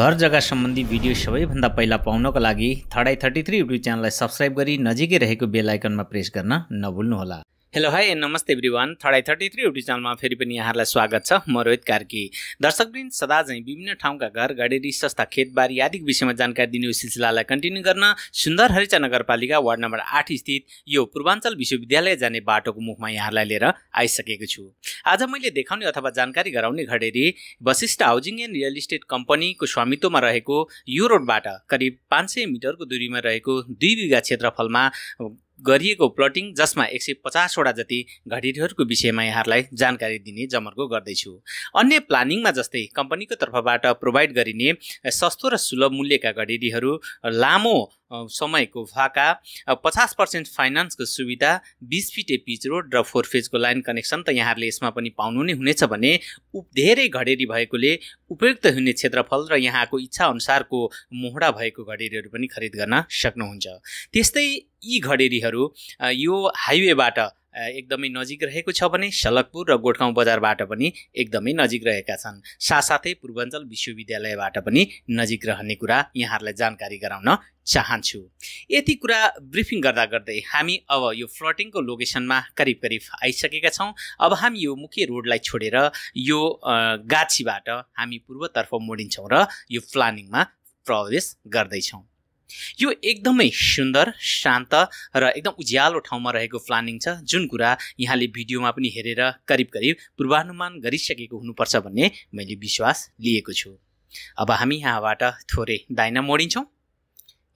घर जग्गा सम्बन्धी भिडियो सबैभन्दा पहिला पाउनको लागि थर्डाई थर्टी थ्री युट्युब च्यानललाई सब्सक्राइब गरी नजिकै रहेको बेलायकनमा प्रेस गर्न नभुल्नुहोला हेलो हाई नमस्ते एभ्री वान थर्डाई थर्टी थ्री युट्युब च्यानलमा फेरि पनि यहाँहरूलाई स्वागत छ म रोहित कार्की दर्शकवृन्द सदा झैँ विभिन्न ठाउँका घर गाडेरी संस्था खेतबारी आदि विषयमा जानकारी दिने सिलसिलालाई कन्टिन्यू गर्न सुन्दर हरिचा नगरपालिका वार्ड नम्बर आठ स्थित यो पूर्वाञ्चल विश्वविद्यालय जाने बाटोको मुखमा यहाँहरूलाई लिएर आइसकेको छु आज मैले देखाउने अथवा जानकारी गराउने घडेरी Vashishtha housing and real estate कम्पनीको स्वामित्वमा रहेको यो रोडबाट करिब पाँच सय मिटरको दूरीमा रहेको दुई बिघा क्षेत्रफलमा गरिएको प्लटिङ जसमा एक सय पचासवटा जति घडेरीहरूको विषयमा यहाँहरूलाई जानकारी दिने जमर्को गर्दैछु अन्य प्लानिङमा जस्तै कम्पनीको तर्फबाट प्रोभाइड गरिने सस्तो र सुलभ मूल्यका घडेरीहरू लामो समयको फाका पचास पर्सेन्ट फाइनान्सको सुविधा बिस फिटे पिच रोड र फोर फेजको लाइन कनेक्सन त यहाँहरूले यसमा पनि पाउनु नै हुनेछ भने उप धेरै घडेरी भएकोले उपयुक्त हुने क्षेत्रफल र यहाँको इच्छा अनुसारको मोहडा भएको घडेरीहरू पनि खरिद गर्न सक्नुहुन्छ त्यस्तै यी घडेरीहरू यो हाइवेबाट एकदमै नजिक रहेको छ भने सलकपुर र गोठगाउँ बजारबाट पनि एकदमै नजिक रहेका छन् साथसाथै पूर्वाञ्चल विश्वविद्यालयबाट पनि नजिक रहने कुरा यहाँहरूलाई जानकारी गराउन चाहन्छु यति कुरा ब्रिफिङ गर्दा गर्दै हामी अब यो फ्लटिङको लोकेसनमा करिब करिब आइसकेका छौँ अब हामी यो मुख्य रोडलाई छोडेर यो गाछीबाट हामी पूर्वतर्फ मोडिन्छौँ र यो प्लानिङमा प्रवेश गर्दैछौँ यो एकदमै सुन्दर शान्त र एकदम उज्यालो ठाउँमा रहेको प्लानिङ छ जुन कुरा यहाँले भिडियोमा पनि हेरेर करिब करिब पूर्वानुमान गरिसकेको हुनुपर्छ भन्ने मैले विश्वास लिएको छु अब हामी यहाँबाट थोरै दाइना मोडिन्छौँ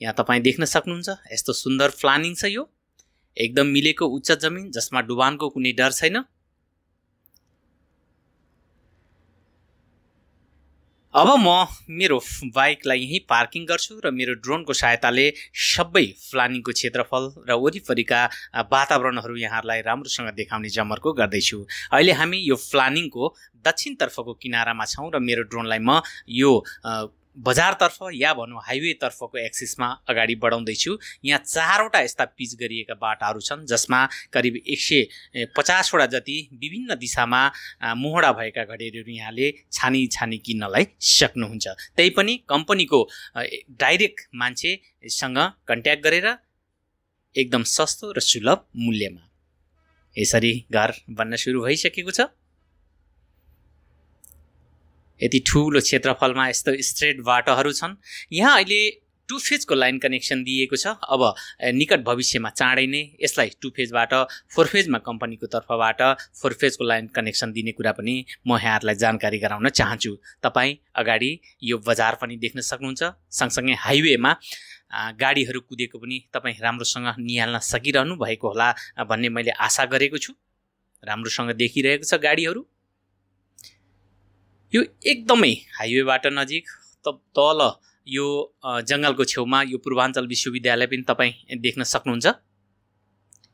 यहाँ तपाईँ देख्न सक्नुहुन्छ यस्तो सुन्दर प्लानिङ छ यो एकदम मिलेको उच्च जमिन जसमा डुबानको कुनै डर छैन अब म मेरो बाइकलाई यहीँ पार्किङ गर्छु र मेरो ड्रोनको सहायताले सबै प्लानिङको क्षेत्रफल र वरिपरिका वातावरणहरू यहाँहरूलाई राम्रोसँग देखाउने जमर्को गर्दैछु अहिले हामी यो प्लानिङको दक्षिणतर्फको किनारामा छौँ र मेरो ड्रोनलाई म यो बजारतर्फ या भनौँ हाइवेतर्फको एक्सिसमा अगाडि बढाउँदैछु यहाँ चारवटा यस्ता पिच गरिएका बाटाहरू छन् जसमा करिब एक सय पचासवटा जति विभिन्न दिशामा मोहडा भएका घडेरीहरू यहाँले छानी छानी किन्नलाई सक्नुहुन्छ त्यही पनि कम्पनीको डाइरेक्ट मान्छेसँग कन्ट्याक्ट गरेर एकदम सस्तो र सुलभ मूल्यमा यसरी घर बन्न सुरु भइसकेको छ यति ठुलो क्षेत्रफलमा यस्तो स्ट्रेट बाटोहरू छन् यहाँ अहिले टु फेजको लाइन कनेक्सन दिएको छ अब निकट भविष्यमा चाँडै नै यसलाई टु फेजबाट फोर फेजमा कम्पनीको तर्फबाट फोर फेजको लाइन कनेक्सन दिने कुरा पनि म यहाँहरूलाई जानकारी गराउन चाहन्छु तपाईँ अगाडि यो बजार पनि देख्न सक्नुहुन्छ सँगसँगै हाइवेमा गाडीहरू कुदेको पनि तपाईँ राम्रोसँग निहाल्न सकिरहनु भएको होला भन्ने मैले आशा गरेको छु राम्रोसँग देखिरहेको छ गाडीहरू यो एकदमै हाइवेबाट नजिक त तल यो जङ्गलको छेउमा यो पूर्वाञ्चल विश्वविद्यालय पनि तपाईँ देख्न सक्नुहुन्छ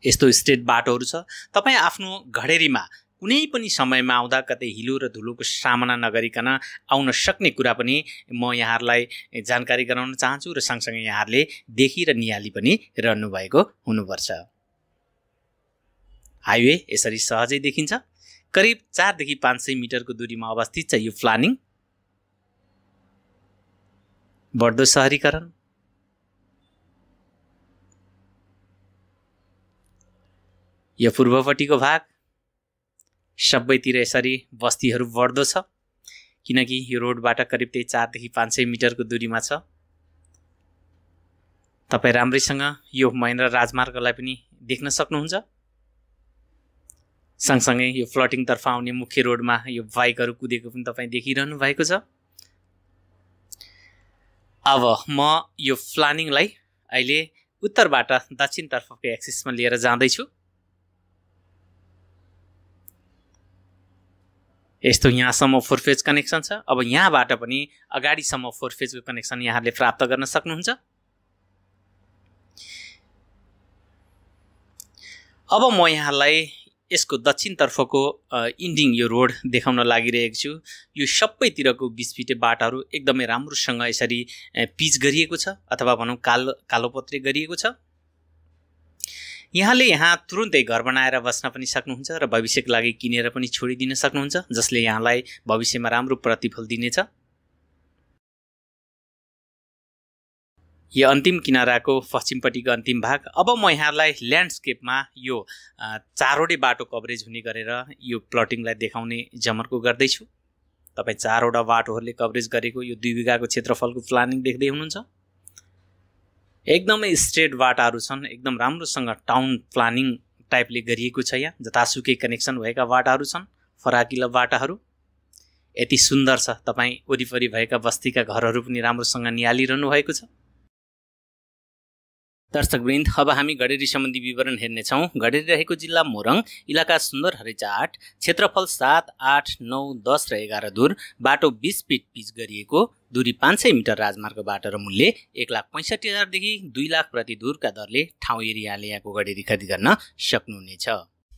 यस्तो स्टेट बाटोहरू छ तपाईँ आफ्नो घडेरीमा कुनै पनि समयमा आउँदा कतै हिलो र धुलोको सामना नगरिकन आउन सक्ने कुरा पनि म यहाँहरूलाई जानकारी गराउन चाहन्छु र सँगसँगै यहाँहरूले देखि र निहाली पनि रहनु भएको हुनुपर्छ हाइवे यसरी सहजै देखिन्छ करिब चारदेखि पाँच सय मिटरको दूरीमा अवस्थित छ यो प्लानिङ बढ्दो सहरीकरण यो पूर्वपट्टिको भाग सबैतिर यसरी बस्तीहरू बढ्दो छ किनकि यो रोडबाट करिब त्यही चारदेखि पाँच सय मिटरको दूरीमा छ तपाईँ राम्रैसँग यो महेन्द्र राजमार्गलाई पनि देख्न सक्नुहुन्छ सँगसँगै यो फ्लटिङतर्फ आउने मुख्य रोडमा यो बाइकहरू कुदेको पनि तपाईँ देखिरहनु भएको छ अब म यो प्लानिङलाई अहिले उत्तरबाट दक्षिणतर्फको एक्सिसमा लिएर जाँदैछु यस्तो यहाँसम्म फोर फेज कनेक्सन छ अब यहाँबाट पनि अगाडिसम्म फोर फेजको कनेक्सन यहाँहरूले प्राप्त गर्न सक्नुहुन्छ अब म यहाँलाई यसको दक्षिणतर्फको इन्डिङ यो रोड देखाउन लागिरहेको छु यो सबैतिरको बिचबिटे बाटाहरू एकदमै राम्रोसँग यसरी पिच गरिएको छ अथवा भनौँ कालो कालोपत्रे गरिएको छ यहाँले यहाँ तुरुन्तै घर बनाएर बस्न पनि सक्नुहुन्छ र भविष्यको लागि किनेर पनि छोडिदिन सक्नुहुन्छ जसले यहाँलाई भविष्यमा राम्रो प्रतिफल दिनेछ यो अन्तिम किनाराको पश्चिमपट्टिको अन्तिम भाग अब म यहाँलाई ल्यान्डस्केपमा यो चारवटै बाटो कभरेज हुने गरेर यो प्लटिङलाई देखाउने जमर्को गर्दैछु तपाईँ चारवटा बाटोहरूले कभरेज गरेको यो दुई बिघाको क्षेत्रफलको प्लानिङ देख्दै हुनुहुन्छ एकदमै स्ट्रेट बाटाहरू छन् एकदम राम्रोसँग टाउन प्लानिङ टाइपले गरिएको छ यहाँ जतासुकै कनेक्सन भएका बाटाहरू छन् फराकिलो बाटाहरू यति सुन्दर छ तपाईँ वरिपरि भएका बस्तीका घरहरू पनि राम्रोसँग निहालिरहनु भएको छ दर्शकवृन्द अब हामी घडेरी सम्बन्धी विवरण हेर्नेछौँ घडेरी रहेको जिल्ला मोरङ इलाका सुन्दर आठ क्षेत्रफल सात आठ नौ दस र एघार दूर बाटो बिस फिट पिच गरिएको दूरी पाँच सय मिटर राजमार्गबाट र मूल्य एक लाख पैँसठी हजारदेखि दुई लाख प्रति दूरका दरले ठाउँ एरियाले यहाँको घडेरी खरिद गर्न सक्नुहुनेछ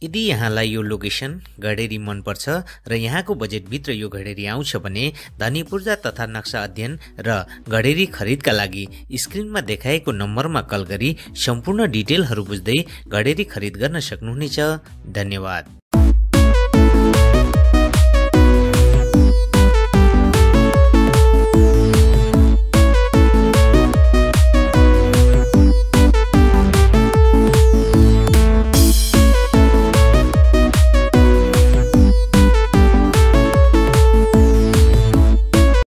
यदि यहाँलाई यो लोकेसन घडेरी मनपर्छ र यहाँको बजेटभित्र यो घडेरी आउँछ भने धनी पूर्जा तथा नक्सा अध्ययन र घडेरी खरिदका लागि स्क्रिनमा देखाएको नम्बरमा कल गरी सम्पूर्ण डिटेलहरू बुझ्दै घडेरी खरिद गर्न सक्नुहुनेछ धन्यवाद